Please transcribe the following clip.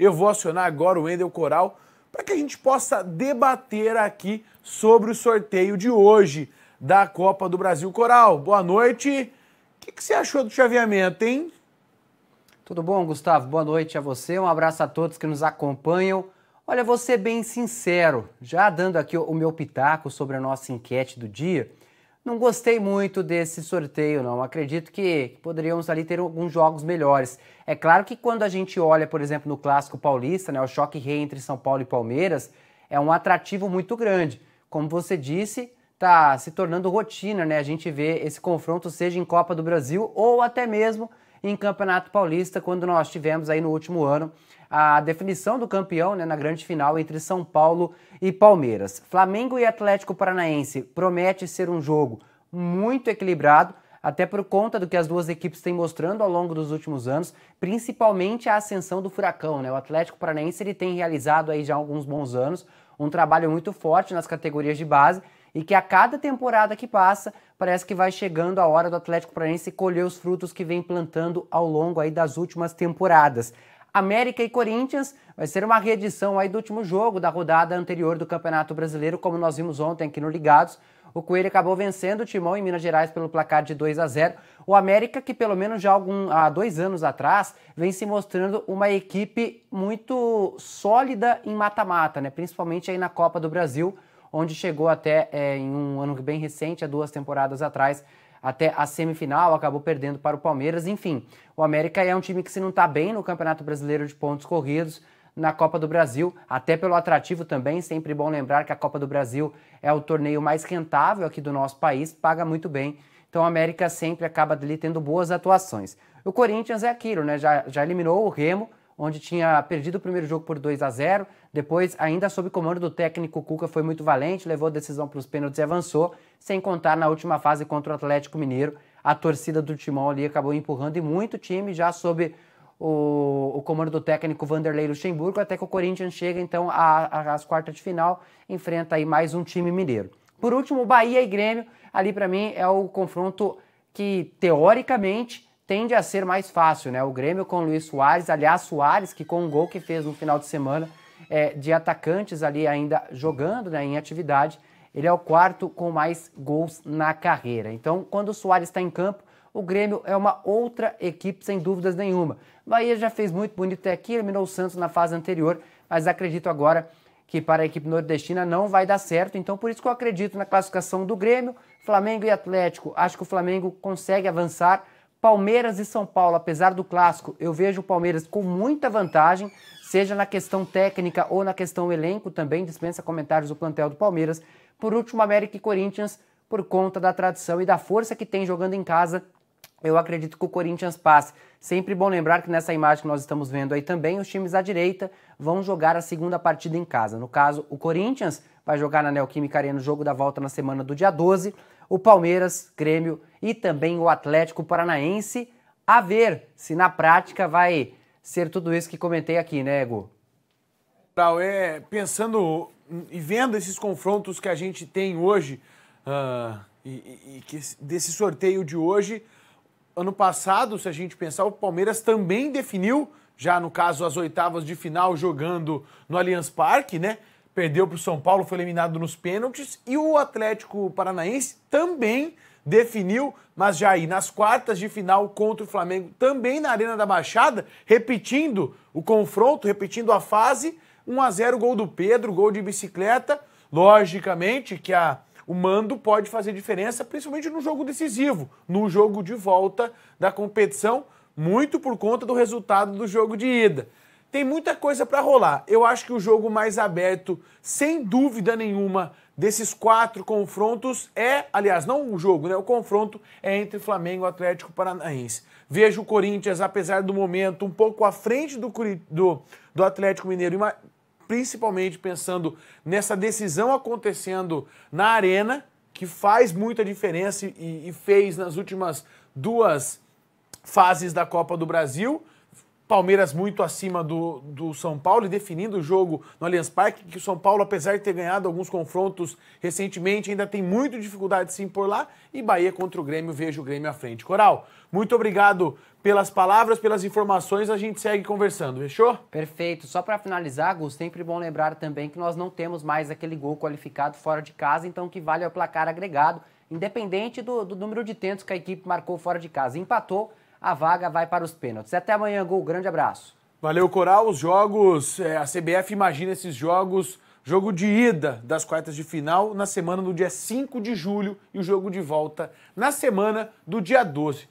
Eu vou acionar agora o Wendel Coral para que a gente possa debater aqui sobre o sorteio de hoje da Copa do Brasil. Coral, boa noite. O que, que você achou do chaveamento, hein? Tudo bom, Gustavo? Boa noite a você. Um abraço a todos que nos acompanham. Olha, vou ser bem sincero, já dando aqui o meu pitaco sobre a nossa enquete do dia. Não gostei muito desse sorteio, não. Acredito que poderíamos ali ter alguns jogos melhores. É claro que quando a gente olha, por exemplo, no Clássico Paulista, né, o choque rei entre São Paulo e Palmeiras, é um atrativo muito grande. Como você disse, tá se tornando rotina, né? A gente vê esse confronto seja em Copa do Brasil ou até mesmo em Campeonato Paulista, quando nós tivemos aí no último ano a definição do campeão né, na grande final entre São Paulo e Palmeiras. Flamengo e Atlético Paranaense promete ser um jogo muito equilibrado, até por conta do que as duas equipes têm mostrando ao longo dos últimos anos, principalmente a ascensão do furacão. Né? O Atlético Paranaense ele tem realizado aí já alguns bons anos um trabalho muito forte nas categorias de base e que a cada temporada que passa parece que vai chegando a hora do Atlético Paranaense colher os frutos que vem plantando ao longo aí das últimas temporadas. América e Corinthians vai ser uma reedição aí do último jogo da rodada anterior do Campeonato Brasileiro, como nós vimos ontem aqui no Ligados. O Coelho acabou vencendo o Timão em Minas Gerais pelo placar de 2 a 0. O América, que pelo menos já algum, há dois anos atrás, vem se mostrando uma equipe muito sólida em mata-mata, né? principalmente aí na Copa do Brasil, onde chegou até é, em um ano bem recente, há duas temporadas atrás, até a semifinal, acabou perdendo para o Palmeiras. Enfim, o América é um time que se não está bem no Campeonato Brasileiro de pontos corridos, na Copa do Brasil, até pelo atrativo também, sempre bom lembrar que a Copa do Brasil é o torneio mais rentável aqui do nosso país, paga muito bem. Então o América sempre acaba ali tendo boas atuações. O Corinthians é aquilo, né? Já, já eliminou o Remo, onde tinha perdido o primeiro jogo por 2 a 0 depois, ainda sob comando do técnico Cuca, foi muito valente, levou a decisão para os pênaltis e avançou, sem contar na última fase contra o Atlético Mineiro. A torcida do Timão ali acabou empurrando e muito time já sob o, o, comando do técnico Vanderlei Luxemburgo, até que o Corinthians chega então às quartas de final, enfrenta aí mais um time mineiro. Por último, Bahia e Grêmio, ali para mim é o confronto que teoricamente tende a ser mais fácil, né? O Grêmio com o Luiz Soares, aliás, Soares, que com o um gol que fez no final de semana, é, de atacantes ali ainda jogando, né, em atividade, ele é o quarto com mais gols na carreira. Então, quando o Soares está em campo, o Grêmio é uma outra equipe, sem dúvidas nenhuma. Bahia já fez muito bonito até aqui, eliminou o Santos na fase anterior, mas acredito agora que para a equipe nordestina não vai dar certo. Então, por isso que eu acredito na classificação do Grêmio, Flamengo e Atlético. Acho que o Flamengo consegue avançar. Palmeiras e São Paulo, apesar do clássico, eu vejo o Palmeiras com muita vantagem, seja na questão técnica ou na questão elenco também, dispensa comentários do plantel do Palmeiras. Por último, América e Corinthians, por conta da tradição e da força que tem jogando em casa, eu acredito que o Corinthians passe. Sempre bom lembrar que nessa imagem que nós estamos vendo aí também, os times à direita vão jogar a segunda partida em casa. No caso, o Corinthians vai jogar na Neoquímica Arena o jogo da volta na semana do dia 12 o Palmeiras, Grêmio e também o Atlético Paranaense, a ver se na prática vai ser tudo isso que comentei aqui, né, Ego? É, pensando e vendo esses confrontos que a gente tem hoje, uh, e, e que, desse sorteio de hoje, ano passado, se a gente pensar, o Palmeiras também definiu, já no caso, as oitavas de final jogando no Allianz Parque, né? perdeu para o São Paulo, foi eliminado nos pênaltis. E o Atlético Paranaense também definiu, mas já aí nas quartas de final contra o Flamengo, também na Arena da Baixada, repetindo o confronto, repetindo a fase, 1 a 0 gol do Pedro, gol de bicicleta. Logicamente que a, o mando pode fazer diferença, principalmente no jogo decisivo, no jogo de volta da competição, muito por conta do resultado do jogo de ida. Tem muita coisa para rolar. Eu acho que o jogo mais aberto, sem dúvida nenhuma, desses quatro confrontos é, aliás, não o jogo, né? O confronto é entre Flamengo e Atlético Paranaense. Vejo o Corinthians, apesar do momento, um pouco à frente do, do, do Atlético Mineiro, principalmente pensando nessa decisão acontecendo na arena, que faz muita diferença e, e fez nas últimas duas fases da Copa do Brasil. Palmeiras muito acima do, do São Paulo e definindo o jogo no Allianz Parque, que o São Paulo, apesar de ter ganhado alguns confrontos recentemente, ainda tem muita dificuldade de se impor lá. E Bahia contra o Grêmio, vejo o Grêmio à frente. Coral, muito obrigado pelas palavras, pelas informações. A gente segue conversando, fechou? Perfeito. Só para finalizar, Gus, sempre bom lembrar também que nós não temos mais aquele gol qualificado fora de casa, então que vale é o placar agregado, independente do, do número de tentos que a equipe marcou fora de casa. Empatou a vaga vai para os pênaltis. Até amanhã, Gol. Grande abraço. Valeu, Coral. Os jogos, é, a CBF imagina esses jogos, jogo de ida das quartas de final na semana do dia 5 de julho e o jogo de volta na semana do dia 12.